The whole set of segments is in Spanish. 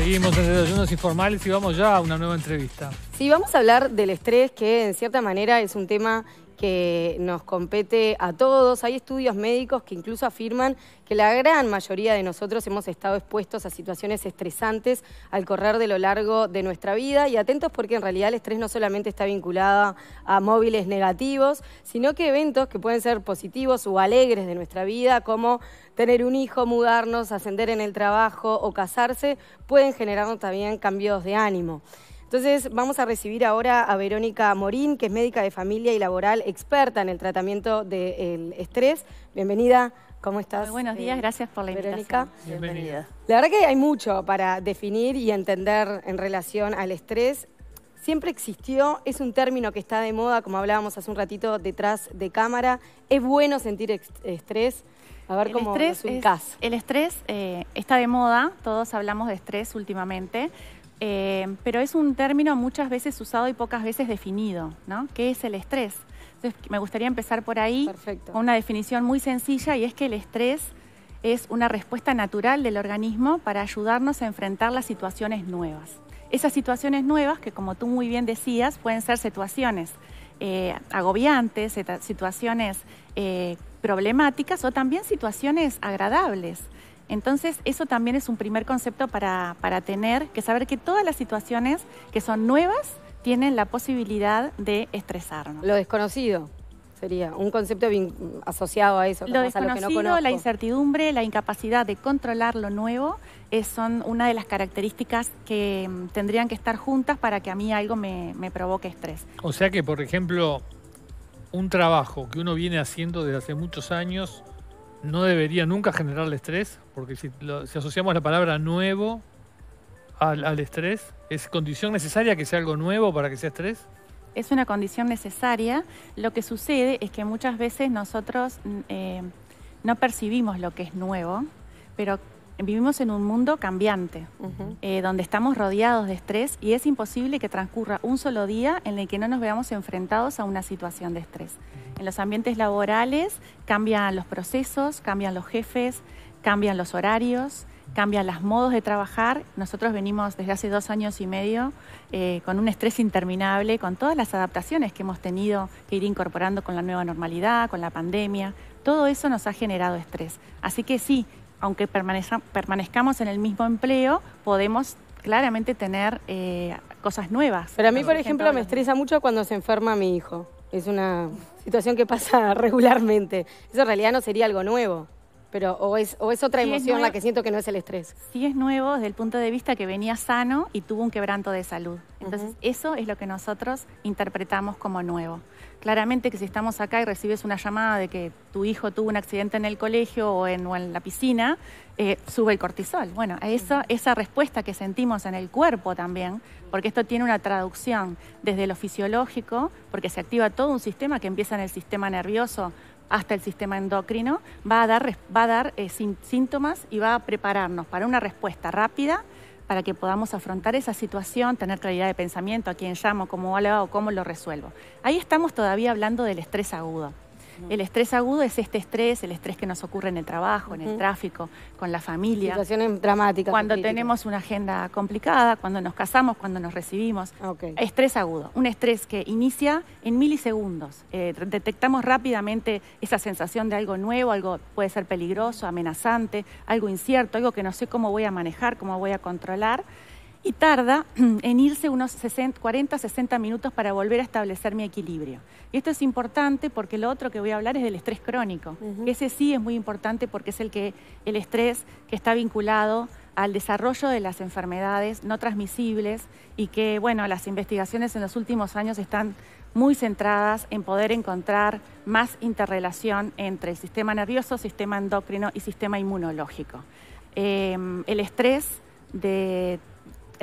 Seguimos desde Desayunos Informales y vamos ya a una nueva entrevista. Sí, vamos a hablar del estrés, que en cierta manera es un tema que nos compete a todos. Hay estudios médicos que incluso afirman que la gran mayoría de nosotros hemos estado expuestos a situaciones estresantes al correr de lo largo de nuestra vida y atentos porque en realidad el estrés no solamente está vinculado a móviles negativos, sino que eventos que pueden ser positivos o alegres de nuestra vida, como tener un hijo, mudarnos, ascender en el trabajo o casarse, pueden generarnos también cambios de ánimo. Entonces vamos a recibir ahora a Verónica Morín, que es médica de familia y laboral, experta en el tratamiento del estrés. Bienvenida. ¿Cómo estás? buenos días, eh, gracias por la Verónica. Bienvenida. La verdad que hay mucho para definir y entender en relación al estrés. Siempre existió, es un término que está de moda, como hablábamos hace un ratito detrás de cámara. Es bueno sentir estrés, a ver el estrés El estrés eh, está de moda, todos hablamos de estrés últimamente, eh, pero es un término muchas veces usado y pocas veces definido, ¿no? ¿Qué es el estrés? Entonces, me gustaría empezar por ahí con una definición muy sencilla y es que el estrés es una respuesta natural del organismo para ayudarnos a enfrentar las situaciones nuevas. Esas situaciones nuevas que, como tú muy bien decías, pueden ser situaciones eh, agobiantes, situaciones eh, problemáticas o también situaciones agradables. Entonces, eso también es un primer concepto para, para tener, que saber que todas las situaciones que son nuevas tienen la posibilidad de estresarnos. Lo desconocido sería un concepto asociado a eso. Lo desconocido, la incertidumbre, la incapacidad de controlar lo nuevo eh, son una de las características que mm, tendrían que estar juntas para que a mí algo me, provoque estrés. O sea que, por ejemplo, un trabajo que uno viene haciendo desde hace muchos años no debería nunca generarle estrés, porque si, asociamos la palabra nuevo al estrés, ¿es condición necesaria que sea algo nuevo para que sea estrés? es una condición necesaria. Lo que sucede es que muchas veces nosotros mm, eh, no percibimos lo que es nuevo, pero vivimos en un mundo cambiante, eh, donde estamos rodeados de estrés y es imposible que transcurra un solo día en el que no nos veamos enfrentados a una situación de estrés. En los ambientes laborales cambian los procesos, cambian los jefes, cambian los horarios, cambian los modos de trabajar. Nosotros venimos desde hace dos años y medio eh, con un estrés interminable, con todas las adaptaciones que hemos tenido que ir incorporando con la nueva normalidad, con la pandemia. Todo eso nos ha generado estrés. Así que sí, aunque permanezcamos en el mismo empleo, podemos claramente tener eh, cosas nuevas. Pero a mí, por ejemplo, me estresa mucho cuando se enferma mi hijo. Es una situación que pasa regularmente. Eso en realidad no sería algo nuevo. Pero o es, otra emoción la que siento que no es el estrés. Sí es nuevo desde el punto de vista que venía sano y tuvo un quebranto de salud. Entonces eso es lo que nosotros interpretamos como nuevo. Claramente que si estamos acá y recibes una llamada de que tu hijo tuvo un accidente en el colegio o en, la piscina, eh, sube el cortisol. Bueno, eso, esa respuesta que sentimos en el cuerpo también, porque esto tiene una traducción desde lo fisiológico, porque se activa todo un sistema que empieza en el sistema nervioso, hasta el sistema endocrino, va a dar, va a dar eh, síntomas y va a prepararnos para una respuesta rápida para que podamos afrontar esa situación, tener claridad de pensamiento, a quién llamo, cómo cómo lo resuelvo. Ahí estamos todavía hablando del estrés agudo. El estrés agudo es este estrés, el estrés que nos ocurre en el trabajo, en el tráfico, con la familia. Situaciones dramáticas. Cuando tenemos una agenda complicada, cuando nos casamos, cuando nos recibimos. Estrés agudo, un estrés que inicia en milisegundos. Eh, detectamos rápidamente esa sensación de algo nuevo, algo puede ser peligroso, amenazante, algo incierto, algo que no sé cómo voy a manejar, cómo voy a controlar y tarda en irse unos 40, 60 minutos para volver a establecer mi equilibrio. Y esto es importante porque lo otro que voy a hablar es del estrés crónico. Ese sí es muy importante porque es el, que, el estrés que está vinculado al desarrollo de las enfermedades no transmisibles y que, bueno, las investigaciones en los últimos años están muy centradas en poder encontrar más interrelación entre el sistema nervioso, sistema endocrino y sistema inmunológico. Em, el estrés de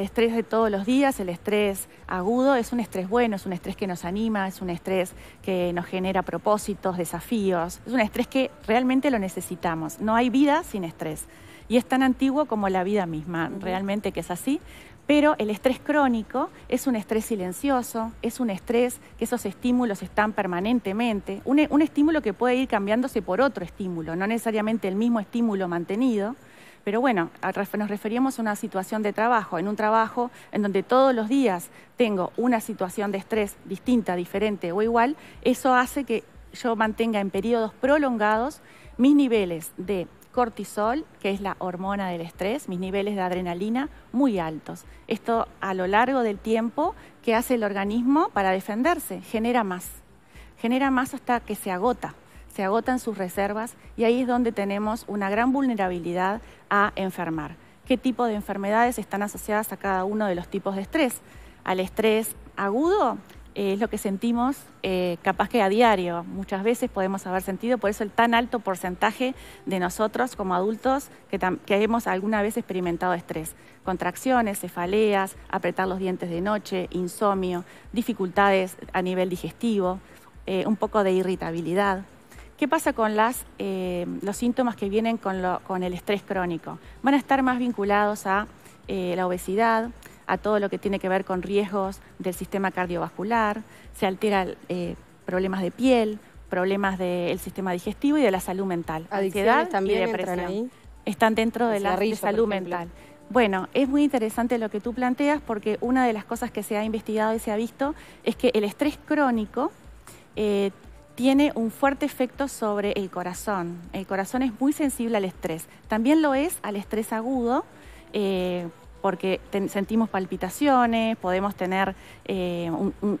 estrés de todos los días, el estrés agudo, es un estrés bueno, es un estrés que nos anima, es un estrés que nos genera propósitos, desafíos, es un estrés que realmente lo necesitamos. No hay vida sin estrés. Y es tan antiguo como la vida misma, realmente que es así. Pero el estrés crónico es un estrés silencioso, es un estrés que esos estímulos están permanentemente, un, un estímulo que puede ir cambiándose por otro estímulo, no necesariamente el mismo estímulo mantenido. Pero bueno, nos referimos a una situación de trabajo, en un trabajo en donde todos los días tengo una situación de estrés distinta, diferente o igual, eso hace que yo mantenga en periodos prolongados mis niveles de cortisol, que es la hormona del estrés, mis niveles de adrenalina muy altos. Esto a lo largo del tiempo que hace el organismo para defenderse, genera más, genera más hasta que se agota se agotan sus reservas y ahí es donde tenemos una gran vulnerabilidad a enfermar. ¿Qué tipo de enfermedades están asociadas a cada uno de los tipos de estrés? Al estrés agudo eh, es lo que sentimos eh, capaz que a diario. Muchas veces podemos haber sentido, por eso el tan alto porcentaje de nosotros como adultos que, hemos alguna vez experimentado estrés. Contracciones, cefaleas, apretar los dientes de noche, insomnio, dificultades a nivel digestivo, eh, un poco de irritabilidad. ¿Qué pasa con eh, los síntomas que vienen con, el estrés crónico? Van a estar más vinculados a eh, la obesidad, a todo lo que tiene que ver con riesgos del sistema cardiovascular, se alteran eh, problemas de piel, problemas del sistema digestivo y de la salud mental. Adicciones también ahí. Están dentro de la salud mental. Bueno, es muy interesante lo que tú planteas porque una de las cosas que se ha investigado y se ha visto es que el estrés crónico tiene un fuerte efecto sobre el corazón. El corazón es muy sensible al estrés. También lo es al estrés agudo, eh, porque sentimos palpitaciones, podemos tener eh,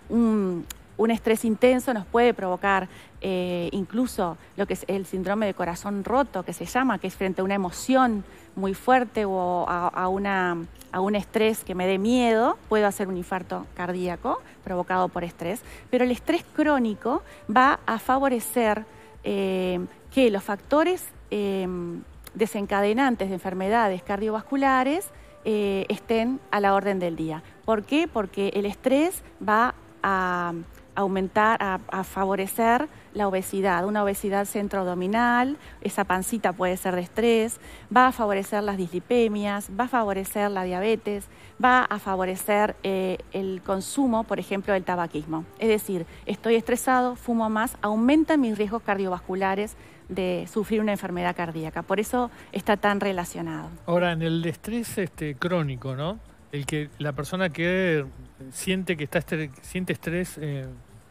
un, un estrés intenso nos puede provocar eh, incluso lo que es el síndrome de corazón roto, que se llama, que es frente a una emoción muy fuerte o a, una, a un estrés que me dé miedo, puedo hacer un infarto cardíaco provocado por estrés. Pero el estrés crónico va a favorecer eh, que los factores em, desencadenantes de enfermedades cardiovasculares eh, estén a la orden del día. ¿Por qué? Porque el estrés va a aumentar, a, favorecer la obesidad, una obesidad centroabdominal, esa pancita puede ser de estrés, va a favorecer las dislipemias, va a favorecer la diabetes, va a favorecer eh, el consumo, por ejemplo, del tabaquismo. Es decir, estoy estresado, fumo más, aumenta mis riesgos cardiovasculares de sufrir una enfermedad cardíaca. Por eso está tan relacionado. Ahora, en el estrés este, crónico, ¿no? el que la persona que siente que está estrés, siente estrés eh,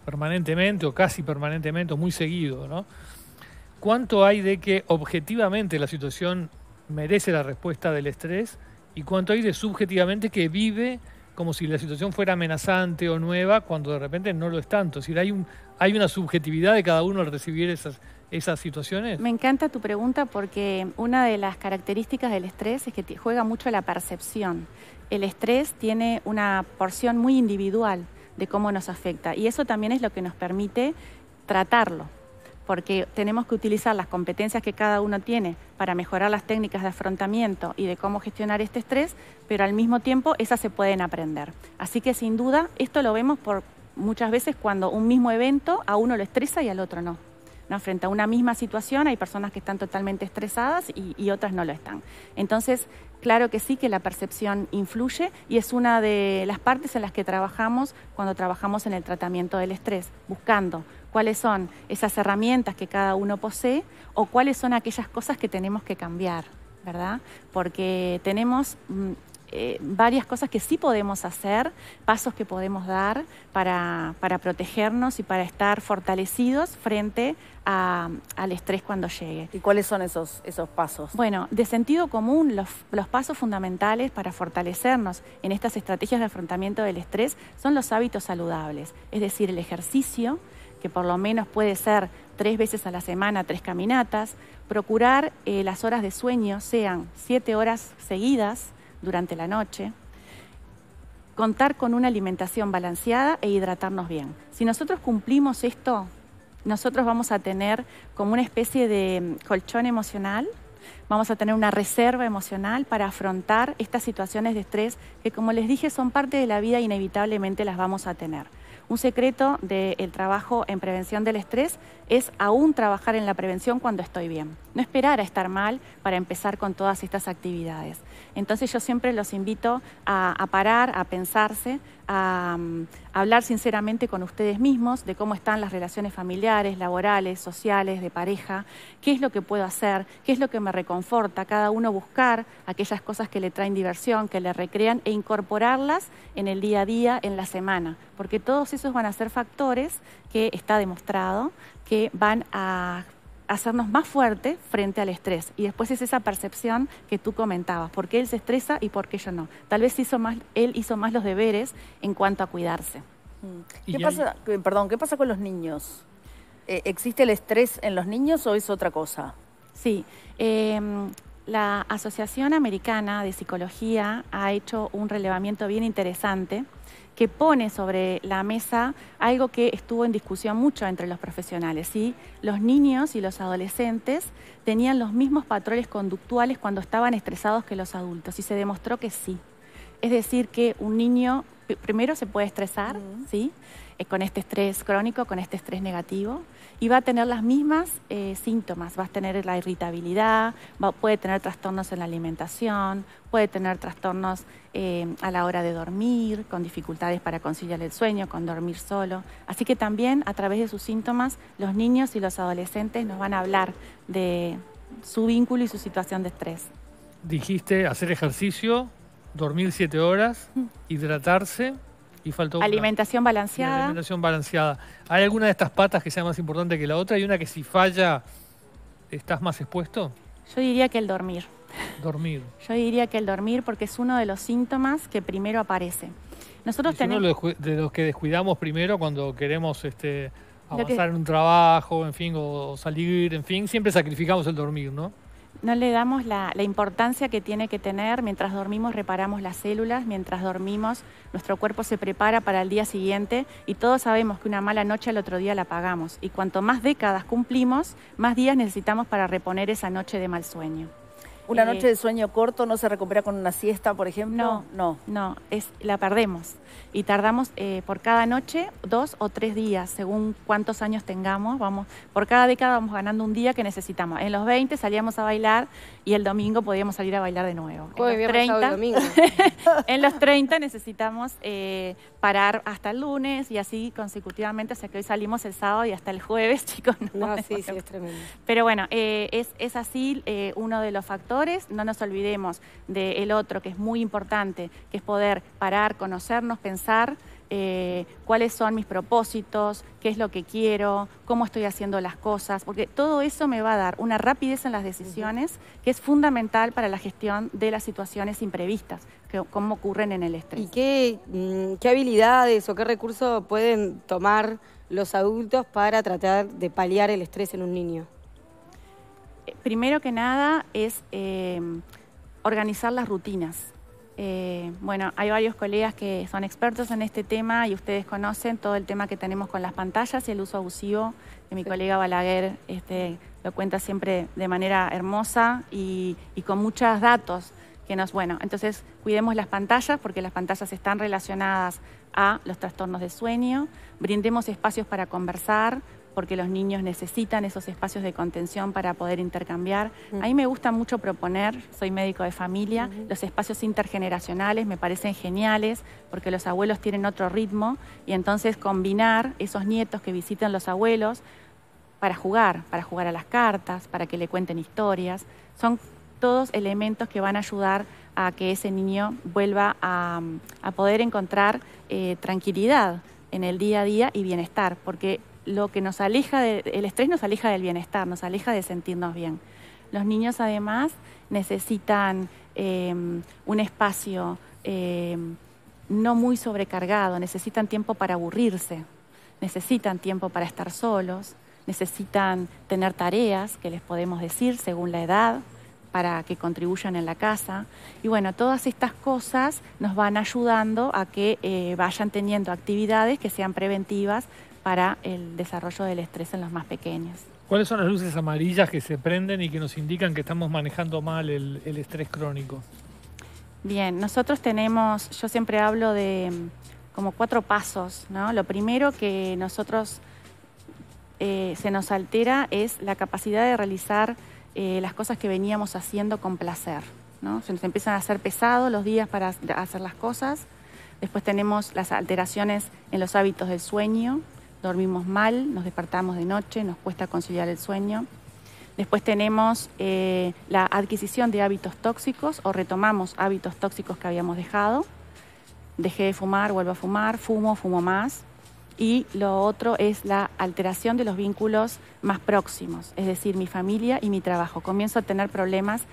permanentemente o casi permanentemente o muy seguido, ¿no? ¿Cuánto hay de que objetivamente la situación merece la respuesta del estrés y cuánto hay de subjetivamente que vive como si la situación fuera amenazante o nueva cuando de repente no lo es tanto? Es hay hay una subjetividad de cada uno al recibir esas esas situaciones? Me encanta tu pregunta porque una de las características del estrés es que juega mucho la percepción. El estrés tiene una porción muy individual de cómo nos afecta y eso también es lo que nos permite tratarlo porque tenemos que utilizar las competencias que cada uno tiene para mejorar las técnicas de afrontamiento y de cómo gestionar este estrés, pero al mismo tiempo esas se pueden aprender. Así que sin duda, esto lo vemos por muchas veces cuando un mismo evento a uno lo estresa y al otro no. Frente a una misma situación hay personas que están totalmente estresadas y, y otras no lo están. Entonces, claro que sí que la percepción influye y es una de las partes en las que trabajamos cuando trabajamos en el tratamiento del estrés, buscando cuáles son esas herramientas que cada uno posee o cuáles son aquellas cosas que tenemos que cambiar, ¿verdad? Porque tenemos mm, eh, varias cosas que sí podemos hacer, pasos que podemos dar para, protegernos y para estar fortalecidos frente al estrés cuando llegue. ¿Y cuáles son esos, esos pasos? Bueno, de sentido común, los, pasos fundamentales para fortalecernos en estas estrategias de afrontamiento del estrés son los hábitos saludables, es decir, el ejercicio, que por lo menos puede ser tres veces a la semana, tres caminatas, procurar eh, las horas de sueño sean siete horas seguidas, durante la noche, contar con una alimentación balanceada e hidratarnos bien. Si nosotros cumplimos esto, nosotros vamos a tener como una especie de mm, colchón emocional, vamos a tener una reserva emocional para afrontar estas situaciones de estrés que, como les dije, son parte de la vida e inevitablemente las vamos a tener. Un secreto del trabajo en prevención del estrés es aún trabajar en la prevención cuando estoy bien. No esperar a estar mal para empezar con todas estas actividades. Entonces yo siempre los invito a, parar, a pensarse, a, mm, hablar sinceramente con ustedes mismos de cómo están las relaciones familiares, laborales, sociales, de pareja, qué es lo que puedo hacer, qué es lo que me reconforta, cada uno buscar aquellas cosas que le traen diversión, que le recrean e incorporarlas en el día a día, en la semana, porque todos esos van a ser factores que está demostrado que van a hacernos más fuerte frente al estrés. Y después es esa percepción que tú comentabas, por qué él se estresa y por qué yo no. Tal vez hizo más, él hizo más los deberes en cuanto a cuidarse. Mm. ¿Qué pasa, eh, perdón, ¿qué pasa con los niños? Eh, ¿Existe el estrés en los niños o es otra cosa? Sí, em, la Asociación Americana de Psicología ha hecho un relevamiento bien interesante que pone sobre la mesa algo que estuvo en discusión mucho entre los profesionales. Los niños y los adolescentes tenían los mismos patrones conductuales cuando estaban estresados que los adultos y se demostró que sí. Es decir, que un niño primero se puede estresar, ¿sí? Eh, con este estrés crónico, con este estrés negativo, y va a tener las mismas eh, síntomas. Va a tener la irritabilidad, puede tener trastornos en la alimentación, puede tener trastornos eh, a la hora de dormir, con dificultades para conciliar el sueño, con dormir solo. Así que también a través de sus síntomas, los niños y los adolescentes nos van a hablar de su vínculo y su situación de estrés. Dijiste hacer ejercicio, dormir siete horas, mm. hidratarse alimentación balanceada. alimentación balanceada. ¿Hay alguna de estas patas que sea más importante que la otra? ¿Hay una que si falla estás más expuesto? Yo diría que el dormir. Dormir. Yo diría que el dormir porque es uno de los síntomas que primero aparece. Nosotros tenemos... uno de los que descuidamos primero cuando queremos este, avanzar en un trabajo, en fin, o salir, en fin, siempre sacrificamos el dormir, ¿no? no le damos la, importancia que tiene que tener. Mientras dormimos reparamos las células, mientras dormimos nuestro cuerpo se prepara para el día siguiente y todos sabemos que una mala noche al otro día la pagamos. Y cuanto más décadas cumplimos, más días necesitamos para reponer esa noche de mal sueño. Una eh, noche de sueño corto no se recupera con una siesta, por ejemplo. No, no, no, es la perdemos y tardamos eh, por cada noche dos o tres días, según cuántos años tengamos. Vamos, por cada década vamos ganando un día que necesitamos. En los 20 salíamos a bailar y el domingo podíamos salir a bailar de nuevo. en, los 30, en los 30 necesitamos eh, parar hasta el lunes y así consecutivamente, o sea que hoy salimos el sábado y hasta el jueves, chicos. No, sí, sí, es tremendo. Pero bueno, es, es así uno de los factores no nos olvidemos del el otro, que es muy importante, que es poder parar, conocernos, pensar eh, cuáles son mis propósitos, qué es lo que quiero, cómo estoy haciendo las cosas, porque todo eso me va a dar una rapidez en las decisiones que es fundamental para la gestión de las situaciones imprevistas, como ocurren en el estrés. ¿Y mm, qué habilidades o qué recursos pueden tomar los adultos para tratar de paliar el estrés en un niño? primero que nada es eh, organizar las rutinas. Eh, bueno, hay varios colegas que son expertos en este tema y ustedes conocen todo el tema que tenemos con las pantallas y el uso abusivo, que mi colega Balaguer este, lo cuenta siempre de manera hermosa y, con muchos datos que bueno, entonces cuidemos las pantallas porque las pantallas están relacionadas a los trastornos de sueño, brindemos espacios para conversar, porque los niños necesitan esos espacios de contención para poder intercambiar. A mí me gusta mucho proponer, soy médico de familia, los espacios intergeneracionales me parecen geniales porque los abuelos tienen otro ritmo y entonces combinar esos nietos que visitan los abuelos para jugar, para jugar a las cartas, para que le cuenten historias, son todos elementos que van a ayudar a que ese niño vuelva a, poder encontrar eh, tranquilidad en el día a día y bienestar, porque lo que nos aleja del estrés nos aleja del bienestar, nos aleja de sentirnos bien. Los niños además necesitan eh, un espacio eh, no muy sobrecargado, necesitan tiempo para aburrirse, necesitan tiempo para estar solos, necesitan tener tareas que les podemos decir según la edad para que contribuyan en la casa. Y bueno, todas estas cosas nos van ayudando a que eh, vayan teniendo actividades que sean preventivas para el desarrollo del estrés en los más pequeños. ¿Cuáles son las luces amarillas que se prenden y que nos indican que estamos manejando mal el, estrés crónico? Bien, nosotros tenemos, yo siempre hablo de mm, como cuatro pasos, ¿no? Lo primero que nosotros eh, se nos altera es la capacidad de realizar eh, las cosas que veníamos haciendo con placer, ¿no? Se nos empiezan a hacer pesados los días para hacer las cosas. Después tenemos las alteraciones en los hábitos del sueño, dormimos mal, nos despertamos de noche, nos cuesta conciliar el sueño. Después tenemos eh, la adquisición de hábitos tóxicos o retomamos hábitos tóxicos que habíamos dejado. Dejé de fumar, vuelvo a fumar, fumo, fumo más. Y lo otro es la alteración de los vínculos más próximos, es decir, mi familia y mi trabajo. Comienzo a tener problemas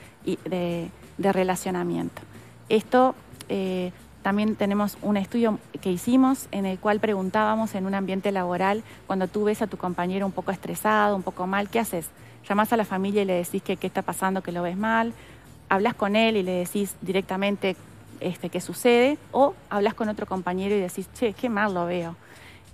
de, relacionamiento. Esto eh, también tenemos un estudio que hicimos en el cual preguntábamos en un ambiente laboral, cuando tú ves a tu compañero un poco estresado, un poco mal, ¿qué haces? ¿Llamás a la familia y le decís que qué está pasando, que lo ves mal? ¿Hablas con él y le decís directamente este, qué sucede? ¿O hablas con otro compañero y decís, che, qué mal lo veo?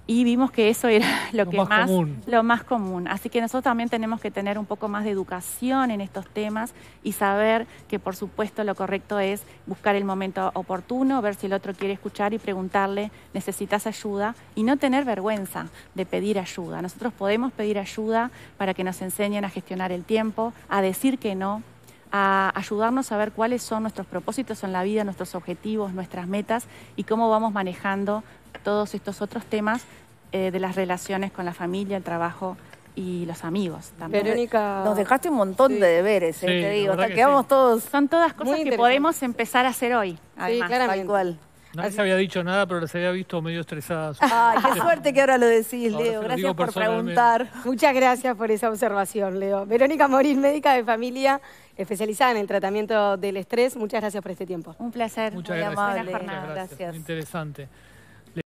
y vimos que eso era lo, que más lo más común. Así que nosotros también tenemos que tener un poco más de educación en estos temas y saber que por supuesto lo correcto es buscar el momento oportuno, ver si el otro quiere escuchar y preguntarle, "¿Necesitas ayuda?" y no tener vergüenza de pedir ayuda. Nosotros podemos pedir ayuda para que nos enseñen a gestionar el tiempo, a decir que no, a ayudarnos a ver cuáles son nuestros propósitos en la vida, nuestros objetivos, nuestras metas y cómo vamos manejando todos estos otros temas eh, de las relaciones con la familia, el trabajo y los amigos también. Verónica. Nos dejaste un montón de deberes, eh, te digo. todos. Son todas cosas que podemos empezar a hacer hoy. Sí, tal Nadie se había dicho nada, pero se había visto medio estresadas. Ay, qué suerte que ahora lo decís, Leo. Gracias por preguntar. Muchas gracias por esa observación, Leo. Verónica Morín, médica de familia, especializada en el tratamiento del estrés. Muchas gracias por este tiempo. Un placer. Muchas Muy gracias. Amable. Gracias. interesante.